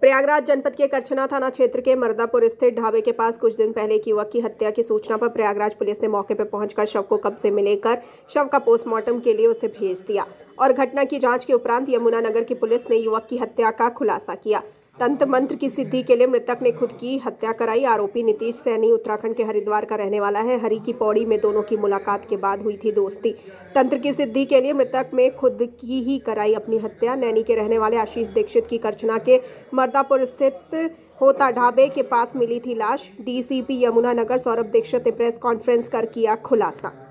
प्रयागराज जनपद के करछना थाना क्षेत्र के मर्दापुर स्थित ढाबे के पास कुछ दिन पहले एक युवक की हत्या की सूचना पर प्रयागराज पुलिस ने मौके पर पहुंचकर शव को कब्जे में लेकर शव का पोस्टमार्टम के लिए उसे भेज दिया और घटना की जांच के उपरांत यमुनानगर की पुलिस ने युवक की हत्या का खुलासा किया तंत्र मंत्र की सिद्धि के लिए मृतक ने खुद की हत्या कराई आरोपी नीतीश सैनी उत्तराखंड के हरिद्वार का रहने वाला है हरी की पौड़ी में दोनों की मुलाकात के बाद हुई थी दोस्ती तंत्र की सिद्धि के लिए मृतक ने खुद की ही कराई अपनी हत्या नैनी के रहने वाले आशीष दीक्षित की कर्चना के मर्दापुर स्थित होता ढाबे के पास मिली थी लाश यमुना यमुनानगर सौरभ दीक्षित ने प्रेस कॉन्फ्रेंस कर किया खुलासा